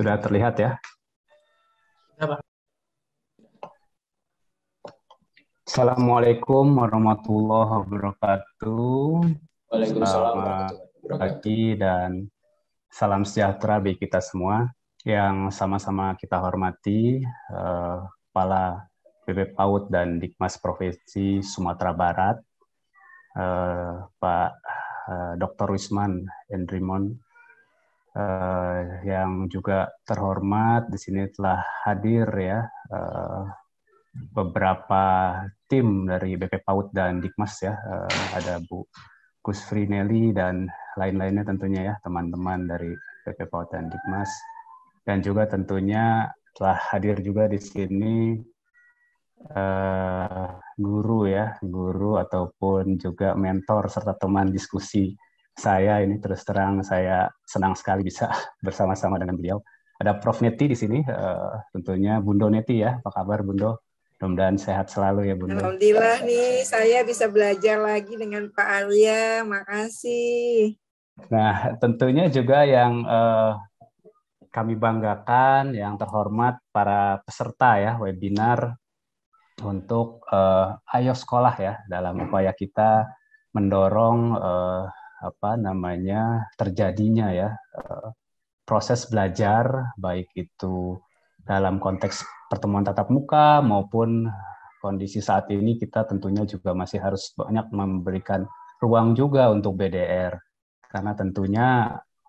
Sudah terlihat ya? Assalamualaikum warahmatullahi wabarakatuh. Waalaikumsalam Pagi dan salam sejahtera bagi kita semua yang sama-sama kita hormati eh, Kepala BP PAUD dan Dikmas Provinsi Sumatera Barat, eh, Pak eh, Dr. Wisman Endrimon uh, yang juga terhormat di sini telah hadir ya uh, beberapa tim dari BP PAUD dan Dikmas ya uh, ada Bu Gus Frinelli dan lain-lainnya tentunya ya teman-teman dari BP PAUD dan Dikmas dan juga tentunya telah hadir juga di sini uh, guru ya, guru ataupun juga mentor serta teman diskusi saya ini terus terang saya senang sekali bisa bersama-sama dengan beliau. Ada Prof Neti di sini, uh, tentunya Bundo Neti ya. Apa kabar Bundo? Mudah-mudahan sehat selalu ya Bundo. Alhamdulillah nih, saya bisa belajar lagi dengan Pak Arya. Makasih. Nah, tentunya juga yang uh, kami banggakan, yang terhormat para peserta ya webinar untuk uh, Ayo Sekolah ya dalam upaya kita mendorong uh, apa namanya terjadinya ya eh, proses belajar baik itu dalam konteks pertemuan tatap muka maupun kondisi saat ini kita tentunya juga masih harus banyak memberikan ruang juga untuk BDR karena tentunya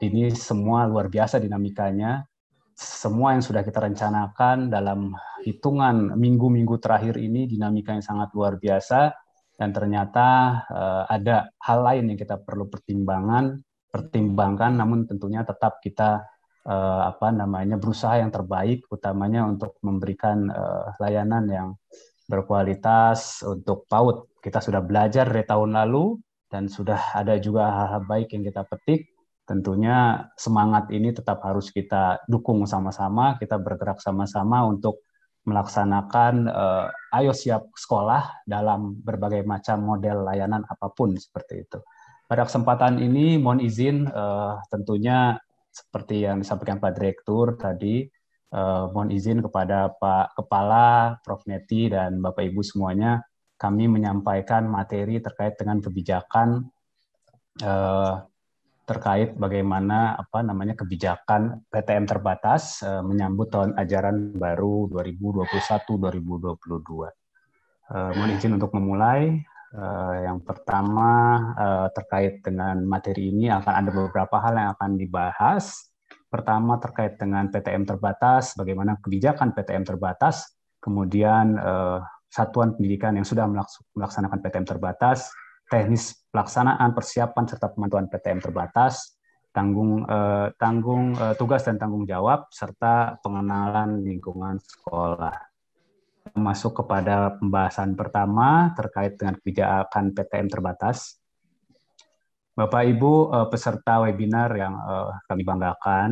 ini semua luar biasa dinamikanya semua yang sudah kita rencanakan dalam hitungan minggu-minggu terakhir ini dinamika yang sangat luar biasa dan ternyata uh, ada hal lain yang kita perlu pertimbangan pertimbangkan namun tentunya tetap kita uh, apa namanya berusaha yang terbaik utamanya untuk memberikan uh, layanan yang berkualitas untuk PAUD kita sudah belajar dari tahun lalu dan sudah ada juga hal-hal baik yang kita petik tentunya semangat ini tetap harus kita dukung sama-sama, kita bergerak sama-sama untuk melaksanakan uh, ayo siap sekolah dalam berbagai macam model layanan apapun seperti itu. Pada kesempatan ini mohon izin uh, tentunya seperti yang disampaikan Pak Direktur tadi uh, mohon izin kepada Pak Kepala, Prof Neti dan Bapak Ibu semuanya kami menyampaikan materi terkait dengan kebijakan uh, terkait bagaimana apa namanya kebijakan PTM terbatas eh, menyambut tahun ajaran baru 2021-2022. Eh, mohon izin untuk memulai. Eh, yang pertama terkait dengan materi ini akan ada beberapa hal yang akan dibahas. Pertama terkait dengan PTM terbatas, bagaimana kebijakan PTM terbatas, kemudian satuan pendidikan yang sudah melaksanakan PTM terbatas, teknis pelaksanaan, persiapan serta pemantauan PTM terbatas, tanggung eh, tanggung eh, tugas dan tanggung jawab serta pengenalan lingkungan sekolah. Masuk kepada pembahasan pertama terkait dengan kebijakan PTM terbatas. Bapak Ibu eh, peserta webinar yang eh, kami banggakan,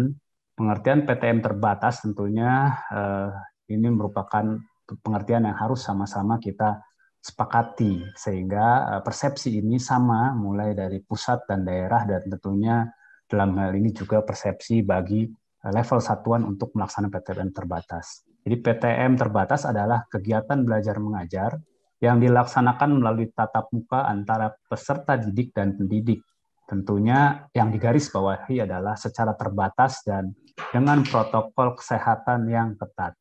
pengertian PTM terbatas tentunya eh, ini merupakan pengertian yang harus sama-sama kita sepakati sehingga eh, persepsi ini sama mulai dari pusat dan daerah dan tentunya dalam hal ini juga persepsi bagi eh, level satuan untuk melaksanakan PTM terbatas. Jadi PTM terbatas adalah kegiatan belajar mengajar yang dilaksanakan melalui tatap muka antara peserta didik dan pendidik. Tentunya yang digaris bawahi adalah secara terbatas dan dengan protokol kesehatan yang ketat.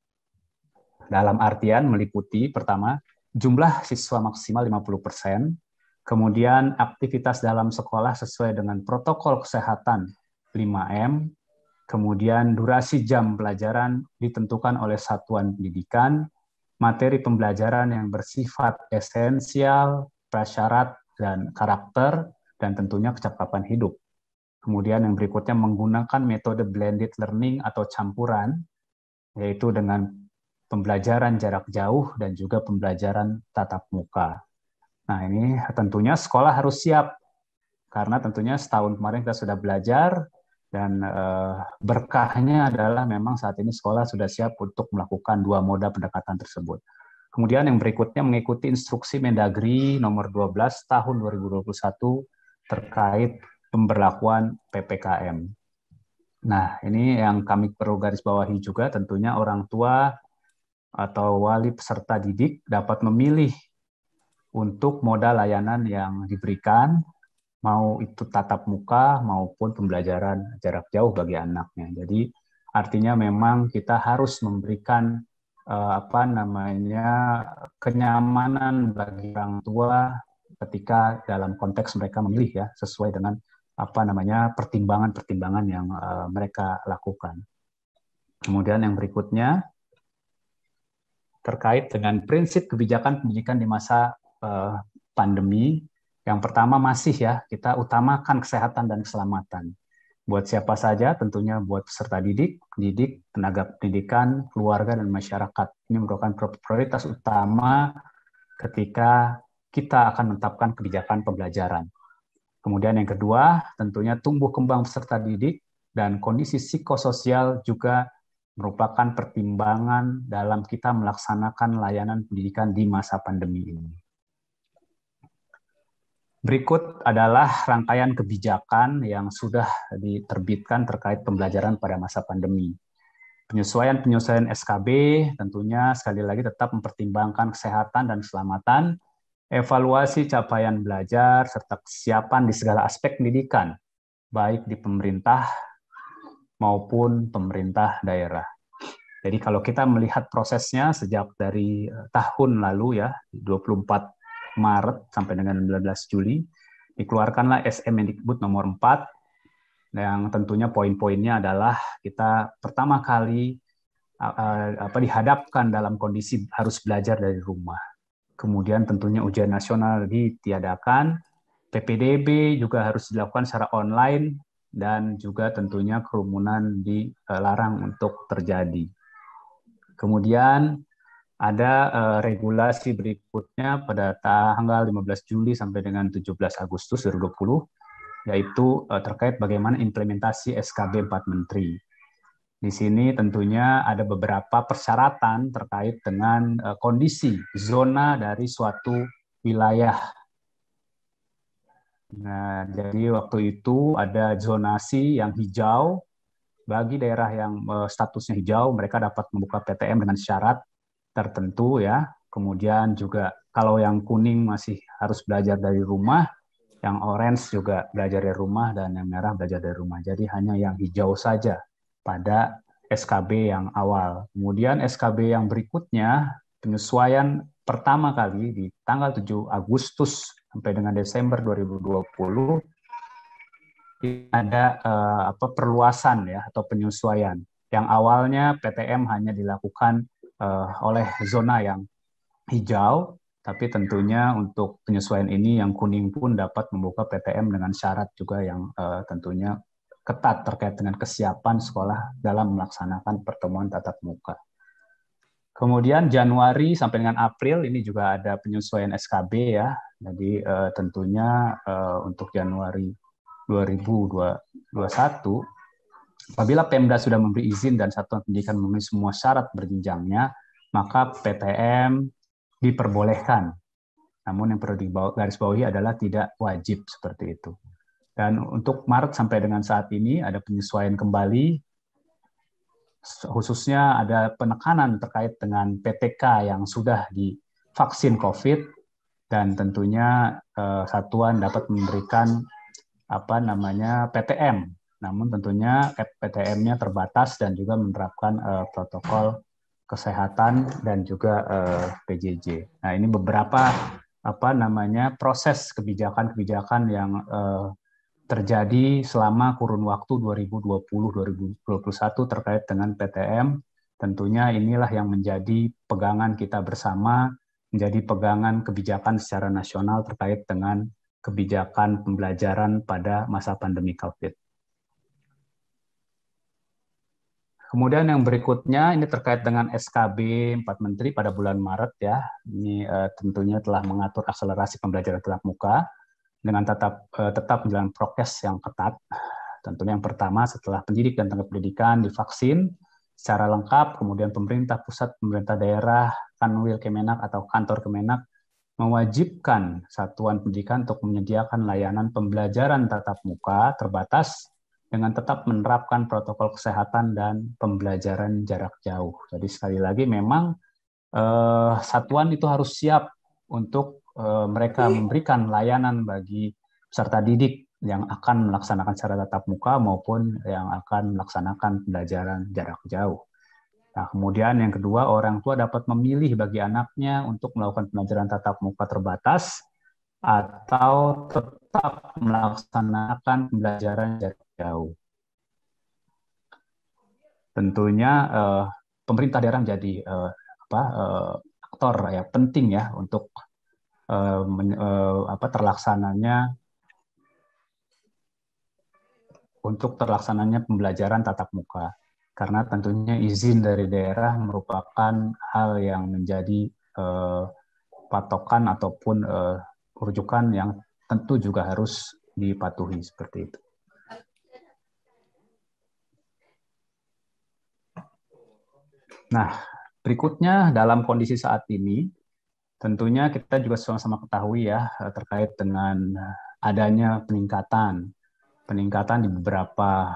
Dalam artian meliputi pertama jumlah siswa maksimal 50%, persen. kemudian aktivitas dalam sekolah sesuai dengan protokol kesehatan 5M, kemudian durasi jam pelajaran ditentukan oleh satuan pendidikan, materi pembelajaran yang bersifat esensial, prasyarat, dan karakter, dan tentunya kecakapan hidup. Kemudian yang berikutnya menggunakan metode blended learning atau campuran, yaitu dengan pembelajaran jarak jauh, dan juga pembelajaran tatap muka. Nah, ini tentunya sekolah harus siap, karena tentunya setahun kemarin kita sudah belajar, dan eh, berkahnya adalah memang saat ini sekolah sudah siap untuk melakukan dua moda pendekatan tersebut. Kemudian yang berikutnya mengikuti instruksi Mendagri nomor 12 tahun 2021 terkait pemberlakuan PPKM. Nah, ini yang kami perlu garis bawahi juga tentunya orang tua atau wali peserta didik dapat memilih untuk modal layanan yang diberikan, mau itu tatap muka maupun pembelajaran jarak jauh bagi anaknya. Jadi artinya memang kita harus memberikan eh, apa namanya kenyamanan bagi orang tua ketika dalam konteks mereka memilih ya sesuai dengan apa namanya pertimbangan-pertimbangan yang eh, mereka lakukan. Kemudian yang berikutnya terkait dengan prinsip kebijakan pendidikan di masa eh, pandemi. Yang pertama masih ya, kita utamakan kesehatan dan keselamatan. Buat siapa saja, tentunya buat peserta didik, didik, tenaga pendidikan, keluarga, dan masyarakat. Ini merupakan prioritas utama ketika kita akan menetapkan kebijakan pembelajaran. Kemudian yang kedua, tentunya tumbuh kembang peserta didik dan kondisi psikososial juga merupakan pertimbangan dalam kita melaksanakan layanan pendidikan di masa pandemi ini. Berikut adalah rangkaian kebijakan yang sudah diterbitkan terkait pembelajaran pada masa pandemi. Penyesuaian-penyesuaian SKB tentunya sekali lagi tetap mempertimbangkan kesehatan dan keselamatan, evaluasi capaian belajar, serta kesiapan di segala aspek pendidikan, baik di pemerintah maupun pemerintah daerah. Jadi kalau kita melihat prosesnya sejak dari eh, tahun lalu ya 24 Maret sampai dengan 19 Juli dikeluarkanlah SM Mendikbud nomor 4 yang tentunya poin-poinnya adalah kita pertama kali apa dihadapkan dalam kondisi harus belajar dari rumah. Kemudian tentunya ujian nasional ditiadakan, PPDB juga harus dilakukan secara online dan juga tentunya kerumunan dilarang eh, untuk terjadi. Kemudian ada uh, regulasi berikutnya pada tanggal 15 Juli sampai dengan 17 Agustus 2020 yaitu uh, terkait bagaimana implementasi SKB 4 Menteri. Di sini tentunya ada beberapa persyaratan terkait dengan uh, kondisi zona dari suatu wilayah Nah, jadi waktu itu ada zonasi yang hijau. Bagi daerah yang eh, statusnya hijau, mereka dapat membuka PTM dengan syarat tertentu ya. Kemudian juga kalau yang kuning masih harus belajar dari rumah, yang orange juga belajar dari rumah dan yang merah belajar dari rumah. Jadi hanya yang hijau saja pada SKB yang awal. Kemudian SKB yang berikutnya penyesuaian pertama kali di tanggal 7 Agustus sampai dengan Desember 2020 ada uh, apa perluasan ya atau penyesuaian yang awalnya PTM hanya dilakukan uh, oleh zona yang hijau tapi tentunya untuk penyesuaian ini yang kuning pun dapat membuka PTM dengan syarat juga yang uh, tentunya ketat terkait dengan kesiapan sekolah dalam melaksanakan pertemuan tatap muka. Kemudian Januari sampai dengan April ini juga ada penyesuaian SKB ya jadi uh, tentunya uh, untuk Januari 2021 apabila Pemda sudah memberi izin dan satuan pendidikan memenuhi semua syarat berjenjangnya, maka PTM diperbolehkan. Namun yang perlu garis bawahi adalah tidak wajib seperti itu. Dan untuk Maret sampai dengan saat ini ada penyesuaian kembali, khususnya ada penekanan terkait dengan PTK yang sudah divaksin COVID, dan tentunya eh, satuan dapat memberikan apa namanya PTM. Namun tentunya PTM-nya terbatas dan juga menerapkan eh, protokol kesehatan dan juga eh, PJJ. Nah, ini beberapa apa namanya proses kebijakan-kebijakan yang eh, terjadi selama kurun waktu 2020-2021 terkait dengan PTM. Tentunya inilah yang menjadi pegangan kita bersama menjadi pegangan kebijakan secara nasional terkait dengan kebijakan pembelajaran pada masa pandemi COVID. Kemudian yang berikutnya ini terkait dengan SKB 4 Menteri pada bulan Maret ya. Ini eh, tentunya telah mengatur akselerasi pembelajaran tatap muka dengan eh, tetap tetap menjalankan prokes yang ketat. Tentunya yang pertama setelah pendidik dan tenaga pendidikan divaksin, secara lengkap, kemudian pemerintah pusat, pemerintah daerah, kanwil Kemenak atau kantor Kemenak mewajibkan satuan pendidikan untuk menyediakan layanan pembelajaran tatap muka terbatas dengan tetap menerapkan protokol kesehatan dan pembelajaran jarak jauh. Jadi sekali lagi memang eh, satuan itu harus siap untuk eh, mereka memberikan layanan bagi peserta didik yang akan melaksanakan secara tatap muka maupun yang akan melaksanakan pembelajaran jarak jauh. Nah, kemudian yang kedua, orang tua dapat memilih bagi anaknya untuk melakukan pembelajaran tatap muka terbatas atau tetap melaksanakan pembelajaran jarak jauh. Tentunya eh, pemerintah daerah menjadi eh, apa, eh, aktor ya penting ya untuk eh, men, eh, apa terlaksananya untuk terlaksananya pembelajaran tatap muka karena tentunya izin dari daerah merupakan hal yang menjadi eh, patokan ataupun eh, rujukan yang tentu juga harus dipatuhi seperti itu. Nah, berikutnya dalam kondisi saat ini tentunya kita juga sama-sama ketahui ya eh, terkait dengan eh, adanya peningkatan peningkatan di beberapa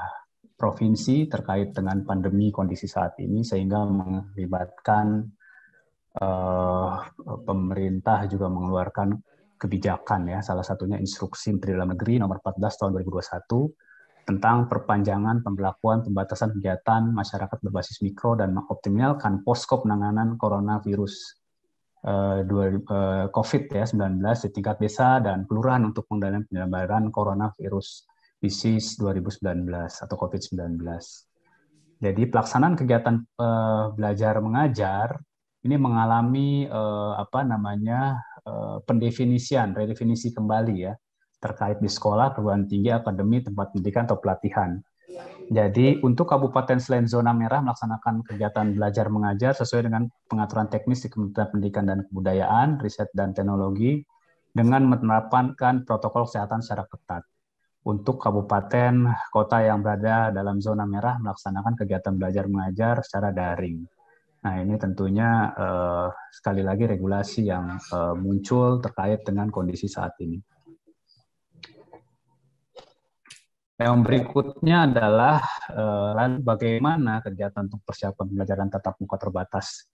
provinsi terkait dengan pandemi kondisi saat ini sehingga melibatkan uh, pemerintah juga mengeluarkan kebijakan ya salah satunya instruksi Menteri Dalam Negeri nomor 14 tahun 2021 tentang perpanjangan pemberlakuan pembatasan kegiatan masyarakat berbasis mikro dan mengoptimalkan posko penanganan coronavirus eh, eh, COVID 19 ya, di tingkat desa dan kelurahan untuk pengendalian penyebaran coronavirus disease 2019 atau COVID-19. Jadi pelaksanaan kegiatan uh, belajar mengajar ini mengalami uh, apa namanya uh, pendefinisian, redefinisi kembali ya terkait di sekolah, perguruan tinggi, akademi, tempat pendidikan atau pelatihan. Jadi untuk Kabupaten selain zona merah melaksanakan kegiatan belajar mengajar sesuai dengan pengaturan teknis di Kementerian Pendidikan dan Kebudayaan, Riset dan Teknologi dengan menerapkan protokol kesehatan secara ketat untuk kabupaten kota yang berada dalam zona merah melaksanakan kegiatan belajar mengajar secara daring. Nah, ini tentunya eh, sekali lagi regulasi yang eh, muncul terkait dengan kondisi saat ini. Yang berikutnya adalah eh, bagaimana kegiatan untuk persiapan pembelajaran tatap muka terbatas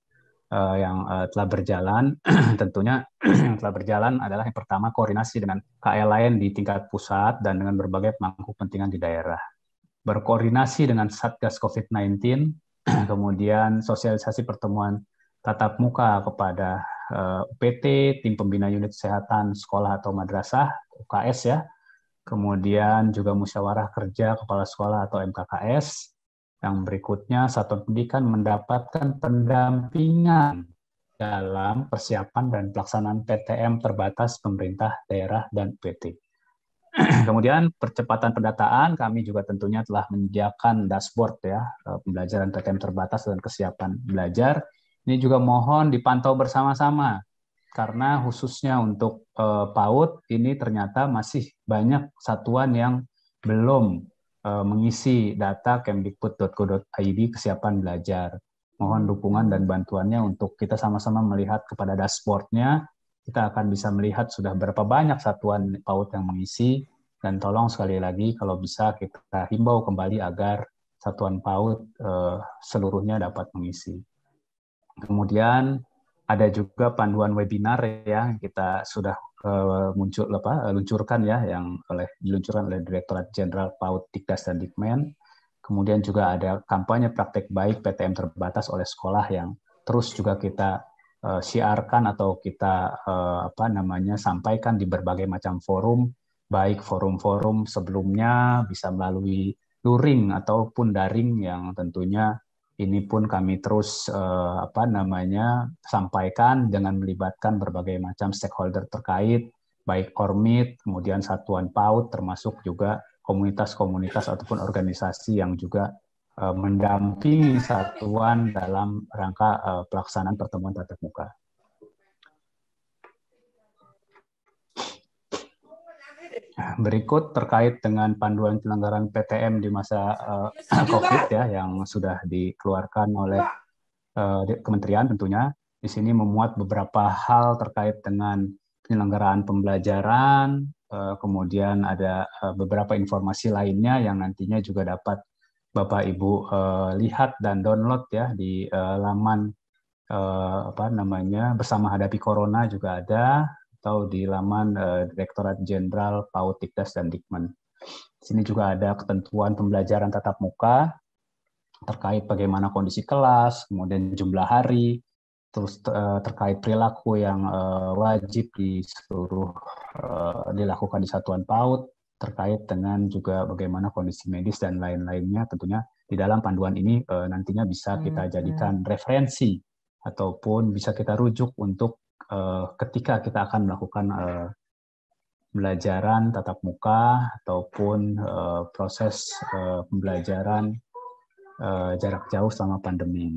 uh, yang uh, telah berjalan tentunya yang telah berjalan adalah yang pertama koordinasi dengan KL lain di tingkat pusat dan dengan berbagai pemangku kepentingan di daerah. Berkoordinasi dengan Satgas COVID-19, kemudian sosialisasi pertemuan tatap muka kepada uh, eh, UPT, tim pembina unit kesehatan sekolah atau madrasah, UKS ya. Kemudian juga musyawarah kerja kepala sekolah atau MKKS, yang berikutnya, satuan pendidikan mendapatkan pendampingan dalam persiapan dan pelaksanaan PTM terbatas pemerintah daerah dan PT. Kemudian percepatan pendataan, kami juga tentunya telah menyediakan dashboard ya eh, pembelajaran PTM terbatas dan kesiapan belajar. Ini juga mohon dipantau bersama-sama karena khususnya untuk eh, PAUD ini ternyata masih banyak satuan yang belum Eh, mengisi data kemdikbud.go.id kesiapan belajar. Mohon dukungan dan bantuannya untuk kita sama-sama melihat kepada dashboardnya. Kita akan bisa melihat sudah berapa banyak satuan PAUD yang mengisi. Dan tolong sekali lagi kalau bisa kita himbau kembali agar satuan PAUD uh, seluruhnya dapat mengisi. Kemudian ada juga panduan webinar ya kita sudah Eh, muncul apa eh, luncurkan ya yang oleh diluncurkan oleh Direktorat Jenderal PAUD Dikdas dan Dikmen. Kemudian juga ada kampanye praktek baik PTM terbatas oleh sekolah yang terus juga kita uh, siarkan atau kita uh, apa namanya sampaikan di berbagai macam forum, baik forum-forum sebelumnya bisa melalui luring ataupun daring yang tentunya ini pun kami terus uh, apa namanya sampaikan dengan melibatkan berbagai macam stakeholder terkait baik Ormit kemudian satuan PAUD termasuk juga komunitas-komunitas ataupun organisasi yang juga uh, mendampingi satuan dalam rangka uh, pelaksanaan pertemuan tatap muka. Berikut terkait dengan panduan pelanggaran PTM di masa uh, COVID ya yang sudah dikeluarkan oleh uh, kementerian tentunya. Di sini memuat beberapa hal terkait dengan penyelenggaraan pembelajaran, eh, kemudian ada beberapa informasi lainnya yang nantinya juga dapat Bapak Ibu lihat dan download ya di laman apa namanya bersama hadapi corona juga ada atau di laman uh, Direktorat Jenderal PAUD Tikdas dan Dikmen. Di sini juga ada ketentuan pembelajaran tatap muka terkait bagaimana kondisi kelas, kemudian jumlah hari, terus uh, terkait perilaku yang uh, wajib di seluruh uh, dilakukan di satuan PAUD terkait dengan juga bagaimana kondisi medis dan lain-lainnya tentunya di dalam panduan ini nantinya bisa kita hmm, hmm. jadikan referensi ataupun bisa kita rujuk untuk Eh, ketika kita akan melakukan uh, pembelajaran tatap muka ataupun eh, proses pembelajaran jarak jauh selama pandemi.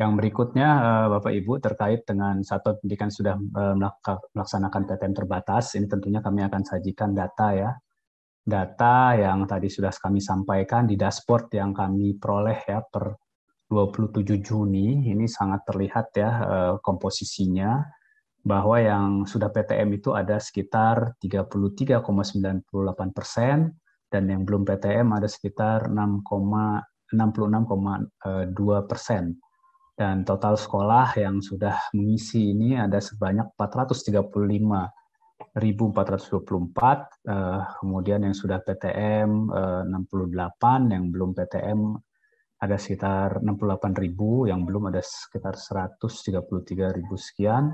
Yang berikutnya, Bapak Ibu, terkait dengan satu pendidikan sudah melaksanakan PTM terbatas, ini tentunya kami akan sajikan data ya. Data yang tadi sudah kami sampaikan di dashboard yang kami peroleh ya per 27 Juni ini sangat terlihat ya eh, komposisinya bahwa yang sudah PTM itu ada sekitar 33,98 persen dan yang belum PTM ada sekitar 6,66,2 eh, persen. Dan total sekolah yang sudah mengisi ini ada sebanyak 435 1424, eh, kemudian yang sudah PTM 68, yang belum PTM ada sekitar 68.000 yang belum ada sekitar 133.000 sekian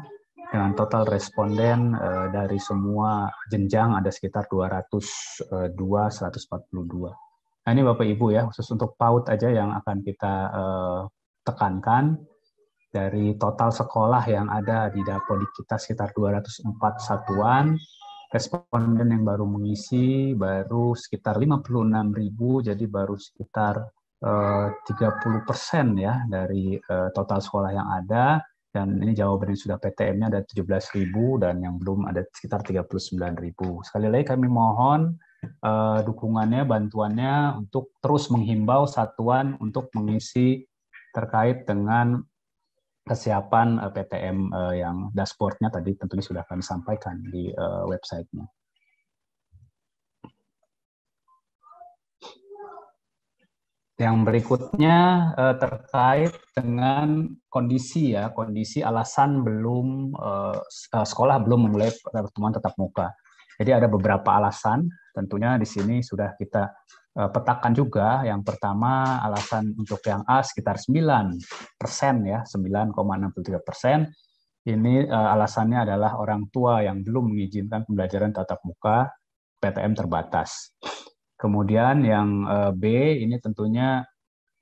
dengan total responden eh, dari semua jenjang ada sekitar 202 142. Eh, nah, ini Bapak Ibu ya khusus untuk PAUD aja yang akan kita eh, tekankan dari total sekolah yang ada di Dapodik kita sekitar 204 satuan responden yang baru mengisi baru sekitar 56.000 jadi baru sekitar 30 eh, persen ya dari eh, total sekolah yang ada dan ini jawaban yang sudah PTM-nya ada ribu dan yang belum ada sekitar ribu Sekali lagi kami mohon eh, dukungannya, bantuannya untuk terus menghimbau satuan untuk mengisi terkait dengan kesiapan PTM yang dashboardnya tadi tentunya sudah kami sampaikan di websitenya. Yang berikutnya uh, terkait dengan kondisi ya, kondisi alasan belum uh, sekolah belum memulai pertemuan tetap muka. Jadi ada beberapa alasan, tentunya di sini sudah kita uh, petakan juga. Yang pertama alasan untuk yang A sekitar 9 persen ya, 9,63 persen. Ini uh, alasannya adalah orang tua yang belum mengizinkan pembelajaran tatap muka PTM terbatas. Kemudian yang eh, B ini tentunya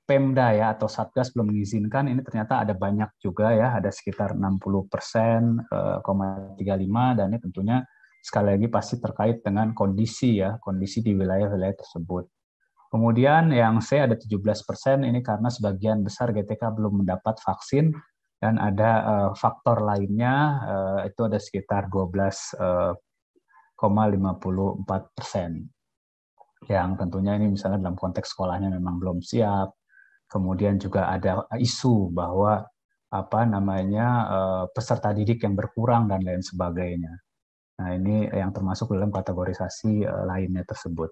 Pemda ya atau Satgas belum mengizinkan ini ternyata ada banyak juga ya ada sekitar 60 persen, 35 eh, dan ini tentunya sekali lagi pasti terkait dengan kondisi ya kondisi di wilayah-wilayah tersebut. Kemudian yang C ada 17 persen ini karena sebagian besar GTK belum mendapat vaksin dan ada eh, faktor lainnya itu ada sekitar 12,54 persen yang tentunya ini misalnya dalam konteks sekolahnya memang belum siap. Kemudian juga ada isu bahwa apa namanya eh, peserta didik yang berkurang dan lain sebagainya. Nah, ini yang termasuk dalam kategorisasi eh, lainnya tersebut.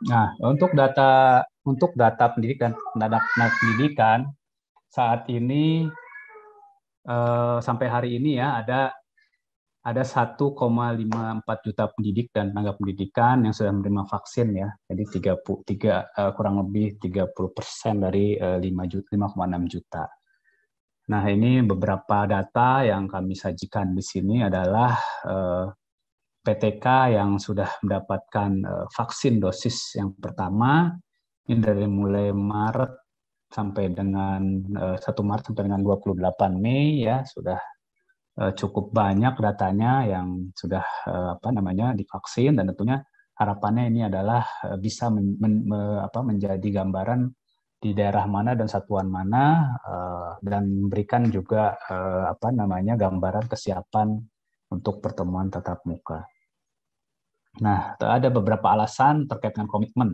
Nah, untuk data untuk data pendidikan data pendidikan saat ini Eh, sampai hari ini ya ada ada 1,54 juta pendidik dan tenaga pendidikan yang sudah menerima vaksin ya. Jadi 33 eh, kurang lebih 30 dari 5 juta 5,6 juta. Nah ini beberapa data yang kami sajikan di sini adalah eh, PTK yang sudah mendapatkan vaksin dosis yang pertama ini dari mulai Maret sampai dengan uh, eh, 1 Maret sampai dengan 28 Mei ya sudah uh, cukup banyak datanya yang sudah uh, apa namanya divaksin dan tentunya harapannya ini adalah uh, bisa men, men, me, apa, menjadi gambaran di daerah mana dan satuan mana uh, dan memberikan juga uh, apa namanya gambaran kesiapan untuk pertemuan tatap muka. Nah, ada beberapa alasan terkait dengan komitmen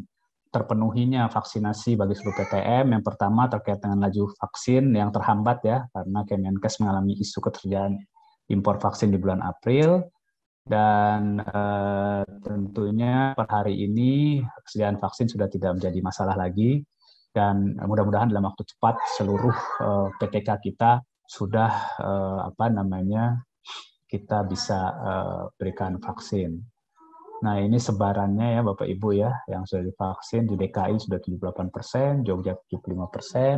terpenuhinya vaksinasi bagi seluruh PTM. Yang pertama terkait dengan laju vaksin yang terhambat ya, karena Kemenkes mengalami isu ketersediaan impor vaksin di bulan April. Dan eh, tentunya per hari ini kesediaan vaksin sudah tidak menjadi masalah lagi. Dan mudah-mudahan dalam waktu cepat seluruh eh, PTK kita sudah eh, apa namanya kita bisa eh, berikan vaksin. Nah ini sebarannya ya Bapak Ibu ya, yang sudah divaksin di DKI sudah 78 persen, Jogja 75 persen,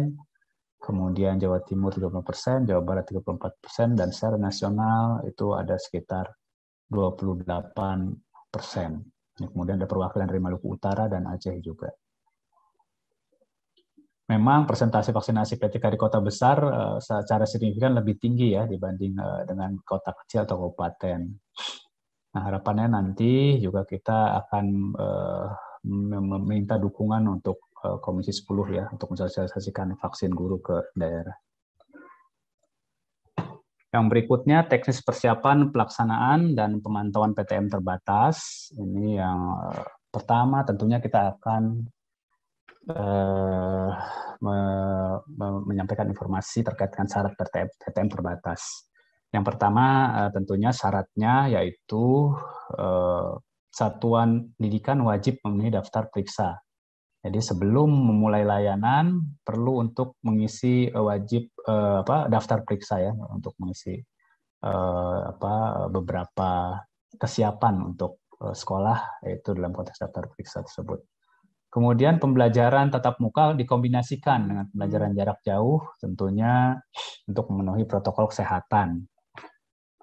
kemudian Jawa Timur 30 persen, Jawa Barat 34 persen, dan secara nasional itu ada sekitar 28 persen. Kemudian ada perwakilan dari Maluku Utara dan Aceh juga. Memang persentase vaksinasi PTK di kota besar eh, secara signifikan lebih tinggi ya dibanding eh, dengan kota kecil atau kabupaten. Nah, harapannya nanti juga kita akan eh, meminta dukungan untuk eh, Komisi 10 ya untuk mensosialisasikan vaksin guru ke daerah. Yang berikutnya teknis persiapan pelaksanaan dan pemantauan PTM terbatas. Ini yang eh, pertama tentunya kita akan menyampaikan informasi terkait dengan syarat PTM terbatas. Yang pertama eh, tentunya syaratnya yaitu eh, satuan pendidikan wajib memenuhi daftar periksa. Jadi sebelum memulai layanan perlu untuk mengisi eh, wajib apa daftar periksa ya untuk mengisi apa beberapa kesiapan untuk sekolah yaitu dalam konteks daftar periksa tersebut. Kemudian pembelajaran tatap muka dikombinasikan dengan pembelajaran jarak jauh tentunya untuk memenuhi protokol kesehatan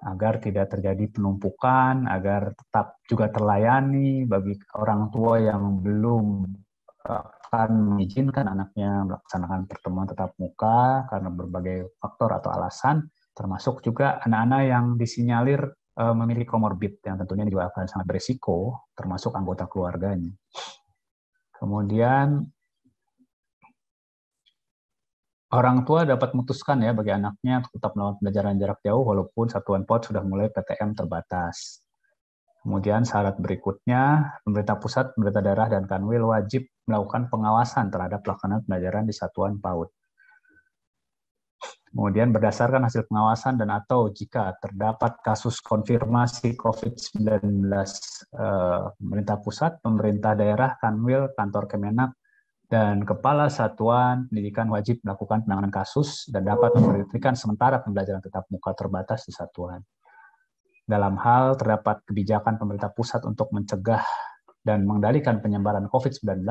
agar tidak terjadi penumpukan, agar tetap juga terlayani bagi orang tua yang belum eh, akan mengizinkan anaknya melaksanakan pertemuan tetap muka karena berbagai faktor atau alasan, termasuk juga anak-anak yang disinyalir eh, memiliki komorbid yang tentunya juga akan sangat berisiko, termasuk anggota keluarganya. Kemudian orang tua dapat memutuskan ya bagi anaknya untuk tetap melakukan pembelajaran jarak jauh walaupun satuan pot sudah mulai PTM terbatas. Kemudian syarat berikutnya, pemerintah pusat, pemerintah daerah, dan Kanwil wajib melakukan pengawasan terhadap pelaksanaan pembelajaran di satuan PAUD. Kemudian berdasarkan hasil pengawasan dan atau jika terdapat kasus konfirmasi COVID-19 eh, pemerintah pusat, pemerintah daerah, Kanwil, kantor Kemenak, dan Kepala Satuan Pendidikan wajib melakukan penanganan kasus dan dapat memperhatikan sementara pembelajaran tetap muka terbatas di satuan. Dalam hal terdapat kebijakan pemerintah pusat untuk mencegah dan mengendalikan penyebaran COVID-19,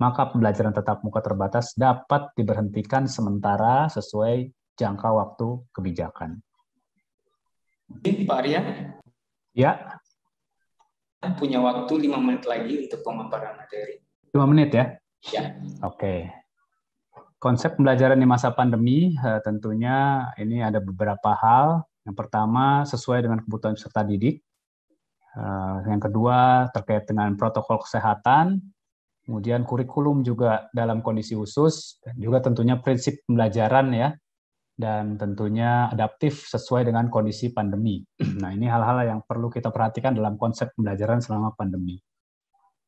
maka pembelajaran tetap muka terbatas dapat diberhentikan sementara sesuai jangka waktu kebijakan. Pak Arya? Ya. Punya waktu 5 menit lagi untuk pemaparan materi. 5 menit ya? Ya. Oke. Konsep pembelajaran di masa pandemi eh, tentunya ini ada beberapa hal. Yang pertama sesuai dengan kebutuhan peserta didik. Eh, yang kedua terkait dengan protokol kesehatan. Kemudian kurikulum juga dalam kondisi khusus dan juga tentunya prinsip pembelajaran ya dan tentunya adaptif sesuai dengan kondisi pandemi. Nah, ini hal-hal yang perlu kita perhatikan dalam konsep pembelajaran selama pandemi.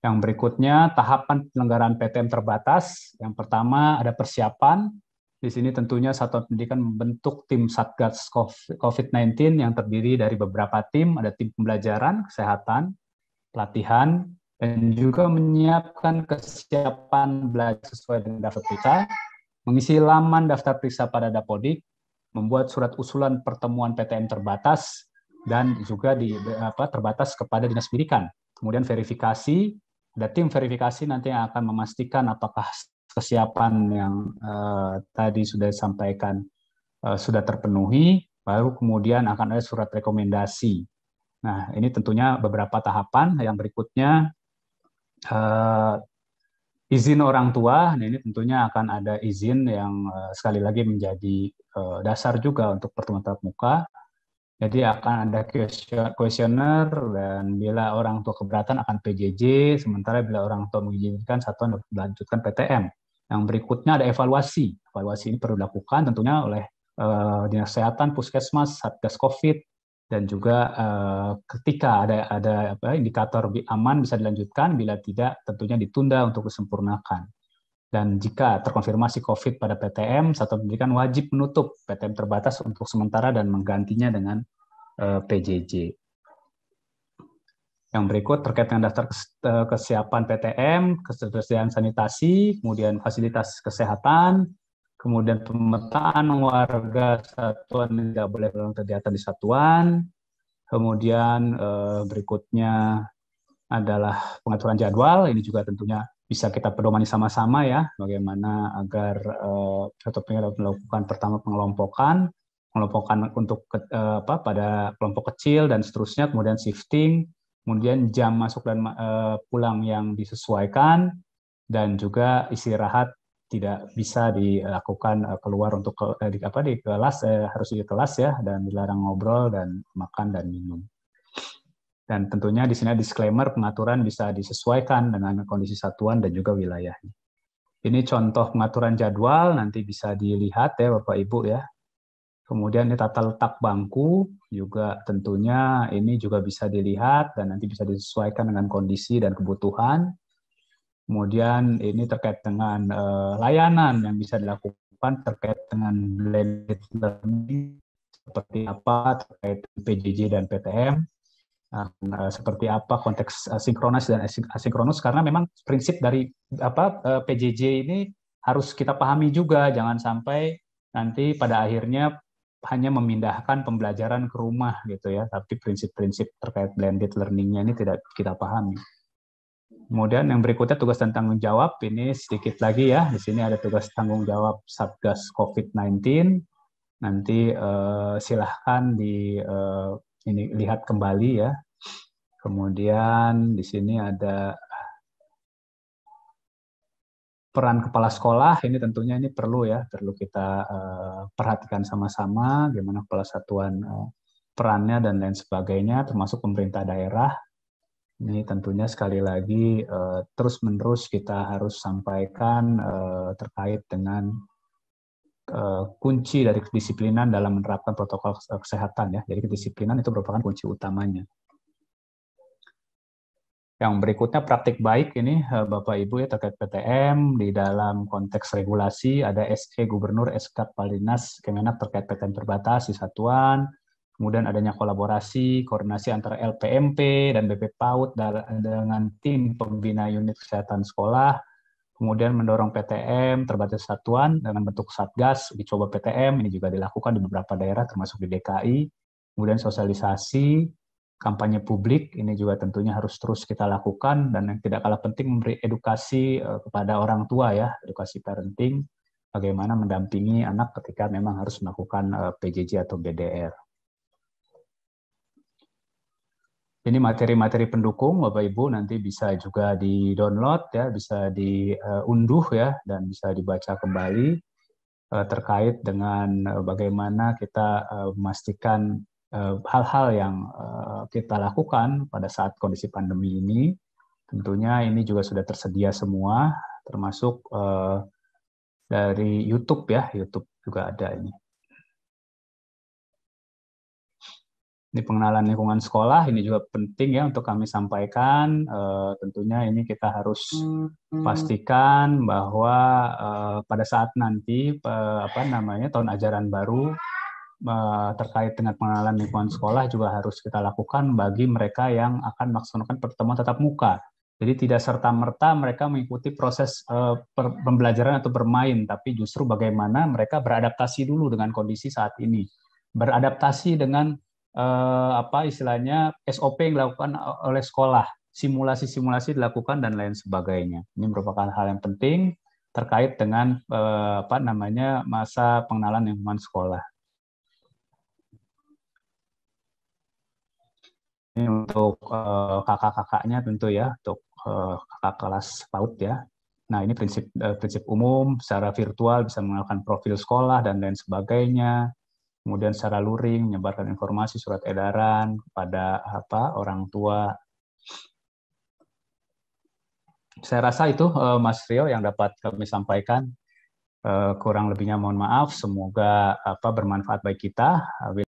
Yang berikutnya tahapan penyelenggaraan PTM terbatas. Yang pertama ada persiapan. Di sini tentunya Satuan Pendidikan membentuk tim Satgas COVID-19 yang terdiri dari beberapa tim, ada tim pembelajaran, kesehatan, pelatihan, dan juga menyiapkan kesiapan belajar sesuai dengan daftar periksa, mengisi laman daftar periksa pada Dapodik, membuat surat usulan pertemuan PTM terbatas, dan juga di, apa, terbatas kepada Dinas Pendidikan. Kemudian verifikasi, ada tim verifikasi nanti yang akan memastikan apakah kesiapan yang uh, tadi sudah disampaikan uh, sudah terpenuhi, baru kemudian akan ada surat rekomendasi. Nah, ini tentunya beberapa tahapan. Yang berikutnya uh, izin orang tua. Nah, ini tentunya akan ada izin yang uh, sekali lagi menjadi uh, dasar juga untuk pertemuan tatap muka. Jadi akan ada kuesioner dan bila orang tua keberatan akan PJJ, sementara bila orang tua mengizinkan satuan dapat dilanjutkan PTM. Yang berikutnya ada evaluasi. Evaluasi ini perlu dilakukan tentunya oleh uh, dinas kesehatan, puskesmas, satgas COVID, dan juga uh, ketika ada ada apa, indikator aman bisa dilanjutkan, bila tidak tentunya ditunda untuk disempurnakan. Dan jika terkonfirmasi COVID pada PTM, satu pendidikan wajib menutup PTM terbatas untuk sementara dan menggantinya dengan eh, PJJ. Yang berikut terkait dengan daftar eh, kesiapan PTM, ketersediaan sanitasi, kemudian fasilitas kesehatan, kemudian pemetaan warga satuan yang tidak boleh melakukan kegiatan di satuan, kemudian eh, berikutnya adalah pengaturan jadwal, ini juga tentunya bisa kita pedomani sama-sama ya bagaimana agar eh, uh, pengen melakukan pertama pengelompokan pengelompokan untuk ke, uh, apa pada kelompok kecil dan seterusnya kemudian shifting kemudian jam masuk dan uh, pulang yang disesuaikan dan juga istirahat tidak bisa dilakukan uh, keluar untuk ke, uh, di, apa di kelas uh, harus di kelas ya dan dilarang ngobrol dan makan dan minum dan tentunya di sini disclaimer pengaturan bisa disesuaikan dengan kondisi satuan dan juga wilayahnya. Ini contoh pengaturan jadwal, nanti bisa dilihat ya Bapak Ibu ya. Kemudian ini tata letak bangku juga tentunya ini juga bisa dilihat dan nanti bisa disesuaikan dengan kondisi dan kebutuhan. Kemudian ini terkait dengan eh, layanan yang bisa dilakukan terkait dengan blended learning seperti apa terkait PJJ dan PTM Nah, eh, seperti apa konteks uh, sinkronis dan asinkronus karena memang prinsip dari apa eh, PJJ ini harus kita pahami juga jangan sampai nanti pada akhirnya hanya memindahkan pembelajaran ke rumah gitu ya tapi prinsip-prinsip terkait blended learningnya ini tidak kita pahami. Kemudian yang berikutnya tugas dan tanggung jawab ini sedikit lagi ya. Di sini ada tugas tanggung jawab Satgas COVID-19. Nanti silahkan di ini lihat kembali ya. Kemudian di sini ada peran kepala sekolah ini tentunya ini perlu ya perlu kita eh, perhatikan sama-sama gimana kepala satuan eh, perannya dan lain sebagainya termasuk pemerintah daerah ini tentunya sekali lagi eh, terus menerus kita harus sampaikan terkait dengan Eh, kunci dari kedisiplinan dalam menerapkan protokol kesehatan ya. Jadi kedisiplinan itu merupakan kunci utamanya. Yang berikutnya praktik baik ini eh, Bapak Ibu ya terkait PTM di dalam konteks regulasi ada SE Gubernur, SK Kepala Dinas Kemenak terkait PTM terbatas di satuan, kemudian adanya kolaborasi, koordinasi antara LPMP dan BP PAUD dengan tim pembina unit kesehatan sekolah, kemudian mendorong PTM terbatas satuan dengan bentuk satgas dicoba PTM ini juga dilakukan di beberapa daerah termasuk di DKI kemudian sosialisasi kampanye publik ini juga tentunya harus terus kita lakukan dan yang tidak kalah penting memberi edukasi eh, kepada orang tua ya edukasi parenting bagaimana mendampingi anak ketika memang harus melakukan eh, PJJ atau BDR Ini materi-materi pendukung Bapak Ibu nanti bisa juga di-download ya, bisa diunduh ya dan bisa dibaca kembali eh, terkait dengan eh, bagaimana kita eh, memastikan hal-hal yang kita lakukan pada saat kondisi pandemi ini. Tentunya ini juga sudah tersedia semua termasuk dari YouTube ya, YouTube juga ada ini. Ini pengenalan lingkungan sekolah ini juga penting ya untuk kami sampaikan. Uh, tentunya ini kita harus mm-hmm. pastikan bahwa uh, pada saat nanti uh, apa namanya tahun ajaran baru uh, terkait dengan pengenalan lingkungan sekolah juga harus kita lakukan bagi mereka yang akan melaksanakan pertemuan tatap muka. Jadi tidak serta-merta mereka mengikuti proses uh, pembelajaran atau bermain, tapi justru bagaimana mereka beradaptasi dulu dengan kondisi saat ini. Beradaptasi dengan eh, apa istilahnya SOP yang dilakukan oleh sekolah, simulasi-simulasi dilakukan dan lain sebagainya. Ini merupakan hal yang penting terkait dengan eh, apa namanya masa pengenalan lingkungan sekolah. Ini untuk eh, kakak-kakaknya tentu ya, untuk eh, kakak kelas PAUD ya. Nah, ini prinsip eh, prinsip umum secara virtual bisa mengenalkan profil sekolah dan lain sebagainya kemudian secara luring menyebarkan informasi surat edaran kepada apa orang tua. Saya rasa itu eh, Mas Rio yang dapat kami sampaikan. Eh, kurang lebihnya mohon maaf. Semoga apa bermanfaat bagi kita.